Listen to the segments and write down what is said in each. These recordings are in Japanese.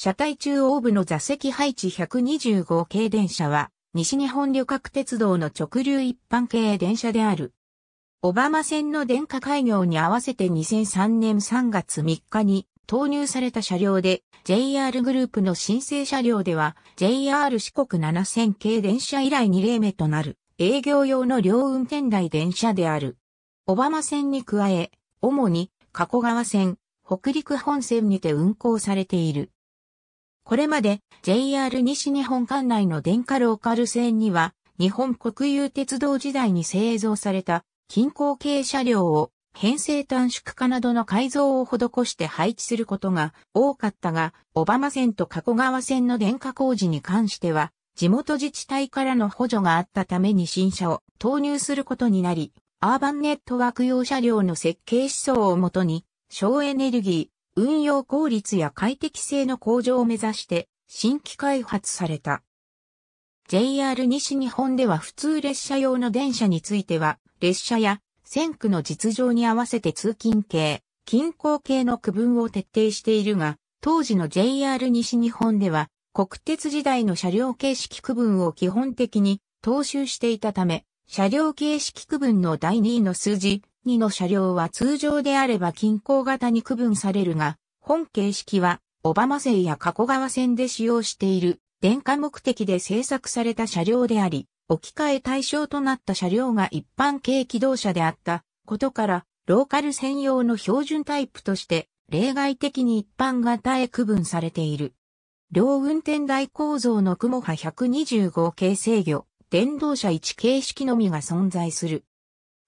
車体中央部の座席配置125系電車は、西日本旅客鉄道の直流一般系電車である。オバマ線の電化開業に合わせて2003年3月3日に投入された車両で、JR グループの申請車両では、JR 四国7000系電車以来2例目となる、営業用の両運転台電車である。オバマ線に加え、主に、加古川線、北陸本線にて運行されている。これまで JR 西日本管内の電化ローカル線には日本国有鉄道時代に製造された近郊系車両を編成短縮化などの改造を施して配置することが多かったが、オバマ線と加古川線の電化工事に関しては、地元自治体からの補助があったために新車を投入することになり、アーバンネットワーク用車両の設計思想をもとに、省エネルギー、運用効率や快適性の向上を目指して新規開発された。JR 西日本では普通列車用の電車については、列車や線区の実情に合わせて通勤系、近郊系の区分を徹底しているが、当時の JR 西日本では、国鉄時代の車両形式区分を基本的に踏襲していたため、車両形式区分の第2位の数字2の車両は通常であれば近郊型に区分されるが、本形式は、オバマ線や加古川線で使用している、電化目的で製作された車両であり、置き換え対象となった車両が一般軽機動車であったことから、ローカル専用の標準タイプとして、例外的に一般型へ区分されている。両運転台構造の雲波125系制御、電動車1形式のみが存在する。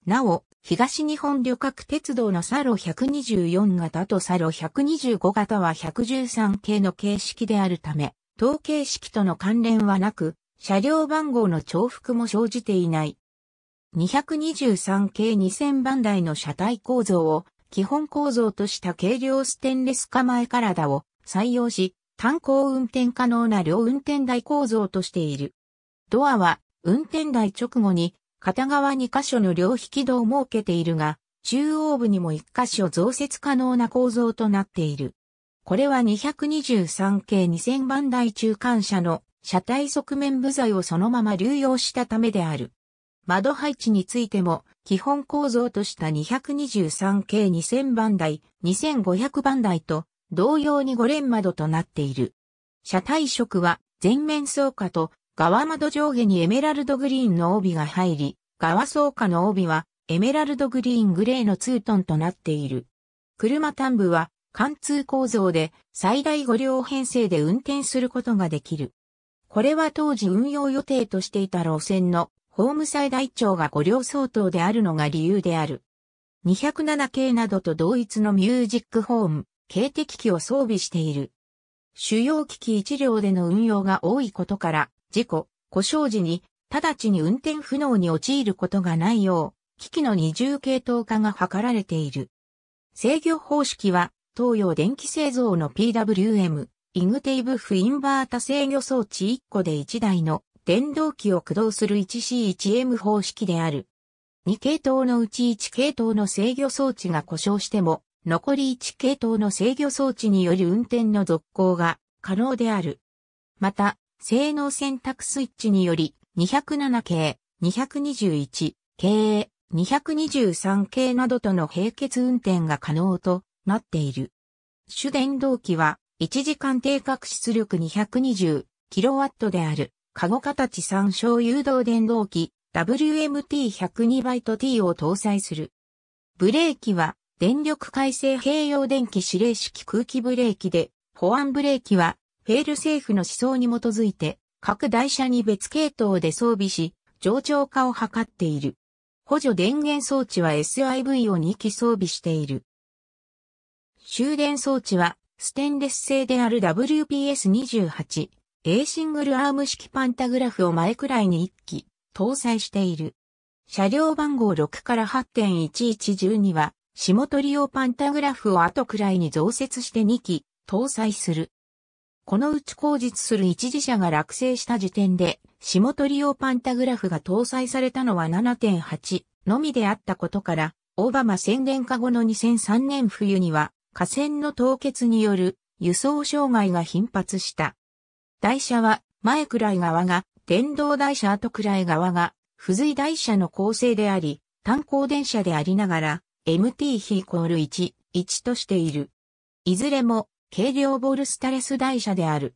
なお、東日本旅客鉄道のサロ124型とサロ125型は113系の形式であるため、統計式との関連はなく、車両番号の重複も生じていない。223系2000番台の車体構造を基本構造とした軽量ステンレス構え体を採用し、単行運転可能な両運転台構造としている。ドアは運転台直後に片側2箇所の両引き戸を設けているが、中央部にも1箇所増設可能な構造となっている。これは223系2000番台中間車の車体側面部材をそのまま流用したためである。窓配置についても、基本構造とした223系2000番台、2500番台と同様に5連窓となっている。車体色は全面装下と側窓上下にエメラルドグリーンの帯が入り、側倉下の帯はエメラルドグリーングレーのツートンとなっている。車端部は貫通構造で最大5両編成で運転することができる。これは当時運用予定としていた路線のホーム最大長が5両相当であるのが理由である。207系などと同一のミュージックホーム、警笛機を装備している。主要機器1両での運用が多いことから、事故、故障時に、直ちに運転不能に陥ることがないよう、機器の二重系統化が図られている。制御方式は、東洋電気製造の PWM、イグテイブフインバータ制御装置1個で1台の電動機を駆動する 1C1M 方式である。2系統のうち1系統の制御装置が故障しても、残り1系統の制御装置により運転の続行が可能である。また、性能選択スイッチにより、207系、221系、223系などとの並結運転が可能となっている。主電動機は、1時間定格出力 220kW である、カゴ形参照誘導電動機 WMT102 バイト T を搭載する。ブレーキは、電力改正併用電気指令式空気ブレーキで、保安ブレーキはフェール政府の思想に基づいて、各台車に別系統で装備し、冗長化を図っている。補助電源装置は SIV を2機装備している。終電装置は、ステンレス製である WPS28、A シングルアーム式パンタグラフを前くらいに1機、搭載している。車両番号6から8.1112は、下取り用パンタグラフを後くらいに増設して2機、搭載する。このうち口述する一次車が落成した時点で、下取り用パンタグラフが搭載されたのは7.8のみであったことから、オバマ宣言下後の2003年冬には、河川の凍結による輸送障害が頻発した。台車は前くらい側が電動台車後くらい側が付随台車の構成であり、単行電車でありながら、MT 比イコール1、1としている。いずれも軽量ボルスタレス台車である。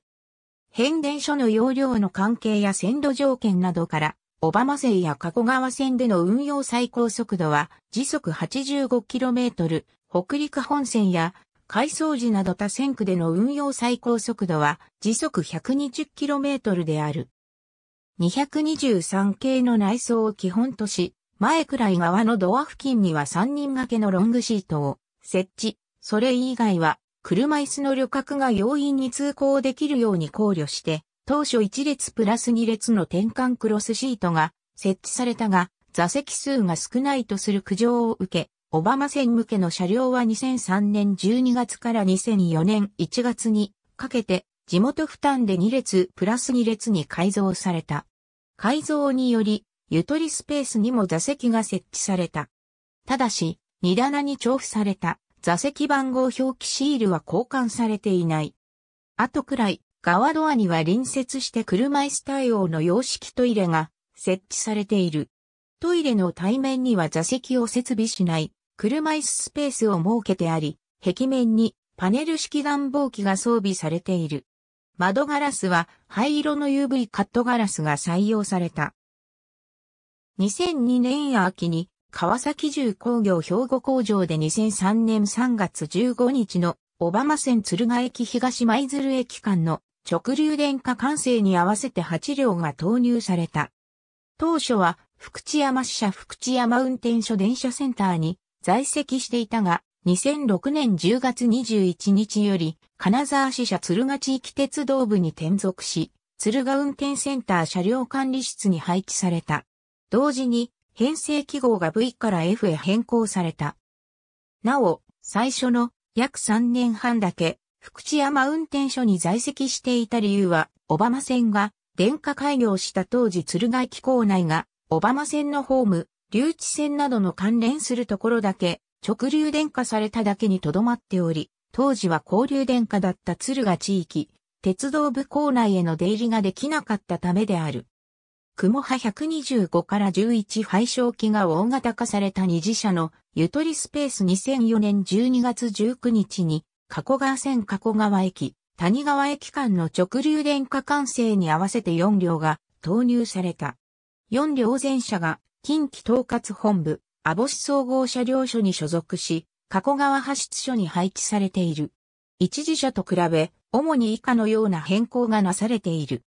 変電所の容量の関係や線路条件などから、オバマ線や加古川線での運用最高速度は時速 85km、北陸本線や海藻寺など他線区での運用最高速度は時速 120km である。223系の内装を基本とし、前くらい側のドア付近には3人掛けのロングシートを設置、それ以外は車椅子の旅客が容易に通行できるように考慮して、当初1列プラス2列の転換クロスシートが設置されたが、座席数が少ないとする苦情を受け、オバマ線向けの車両は2003年12月から2004年1月にかけて地元負担で2列プラス2列に改造された。改造により、ゆとりスペースにも座席が設置された。ただし、荷棚に重複された座席番号表記シールは交換されていない。とくらい、側ドアには隣接して車椅子対応の洋式トイレが設置されている。トイレの対面には座席を設備しない車椅子スペースを設けてあり、壁面にパネル式暖房機が装備されている。窓ガラスは灰色の UV カットガラスが採用された。2002年秋に川崎重工業兵庫工場で2003年3月15日の小浜線敦賀駅東舞鶴駅間の直流電化完成に合わせて8両が投入された。当初は福知山支社福知山運転所電車センターに在籍していたが、2006年10月21日より、金沢支社敦賀地域鉄道部に転属し、敦賀運転センター車両管理室に配置された。同時に、編成記号が V から F へ変更された。なお、最初の約3年半だけ、福知山運転所に在籍していた理由は、小浜線が電化開業した当時鶴ヶ駅構内が、小浜線のホーム、留置線などの関連するところだけ、直流電化されただけにとどまっており、当時は交流電化だった鶴ヶ地域、鉄道部構内への出入りができなかったためである。雲波125から11廃焼機が大型化された二次車のゆとりスペース2004年12月19日に加古川線加古川駅、谷川駅間の直流電化完成に合わせて4両が投入された。4両全車が近畿統括本部、阿保市総合車両所に所属し、加古川派出所に配置されている。一次車と比べ、主に以下のような変更がなされている。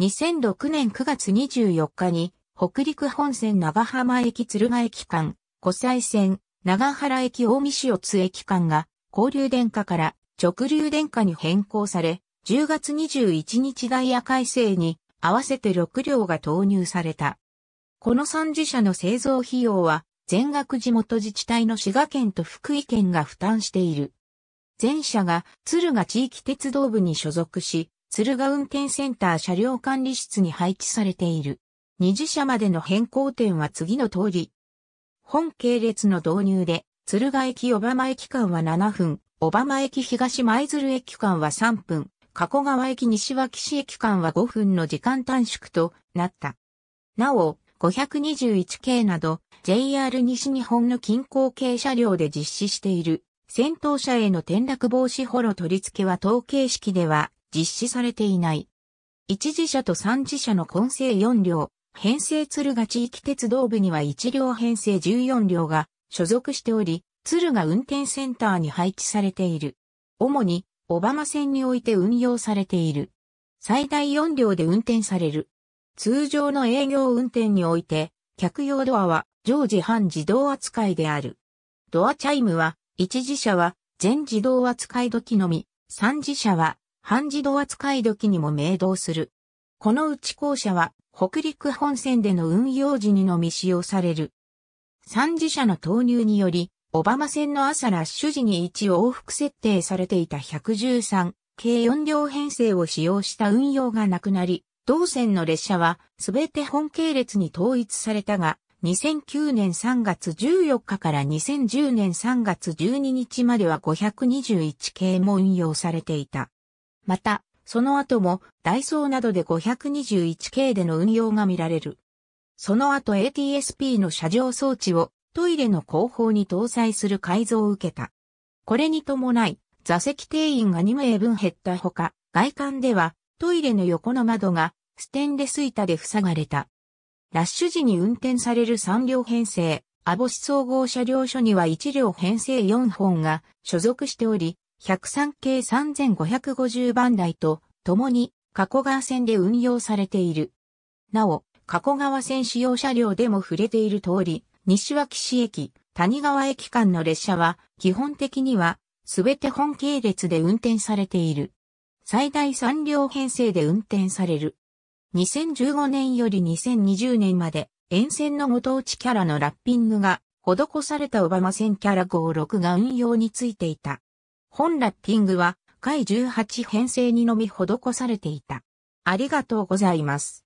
2006年9月24日に、北陸本線長浜駅鶴ヶ駅間、湖西線、長原駅大見市津駅間が、交流電化から直流電化に変更され、10月21日ダイヤ改正に合わせて6両が投入された。この3次車の製造費用は、全額地元自治体の滋賀県と福井県が負担している。全者が鶴ヶ地域鉄道部に所属し、鶴ヶ運転センター車両管理室に配置されている。二次車までの変更点は次の通り。本系列の導入で、鶴ヶ駅小浜駅間は7分、小浜駅東舞鶴駅間は3分、加古川駅西脇市駅間は5分の時間短縮となった。なお、521系など JR 西日本の近郊系車両で実施している先頭車への転落防止ホロ取り付けは統計式では実施されていない。一次車と三次車の混成4両、編成鶴ヶ地域鉄道部には1両編成14両が所属しており、鶴が運転センターに配置されている。主に、オバマ線において運用されている。最大4両で運転される。通常の営業運転において、客用ドアは常時半自動扱いである。ドアチャイムは、一次車は全自動扱い時のみ、三次車は半自動扱い時にも明動する。このうち校舎は北陸本線での運用時にのみ使用される。三次車の投入により、小浜線の朝ラッシュ時に1往復設定されていた113、計4両編成を使用した運用がなくなり、同線の列車はすべて本系列に統一されたが、2009年3月14日から2010年3月12日までは521系も運用されていた。また、その後もダイソーなどで 521K での運用が見られる。その後 ATSP の車上装置をトイレの後方に搭載する改造を受けた。これに伴い、座席定員が2名分減ったほか、外観ではトイレの横の窓がステンレス板で塞がれた。ラッシュ時に運転される3両編成、アボシ総合車両所には1両編成4本が所属しており、103系3550番台と共に加古川線で運用されている。なお、加古川線使用車両でも触れている通り、西脇市駅、谷川駅間の列車は基本的にはすべて本系列で運転されている。最大3両編成で運転される。2015年より2020年まで沿線のご当地キャラのラッピングが施された小浜線キャラ56が運用についていた。本ラッピングは、回18編成にのみ施されていた。ありがとうございます。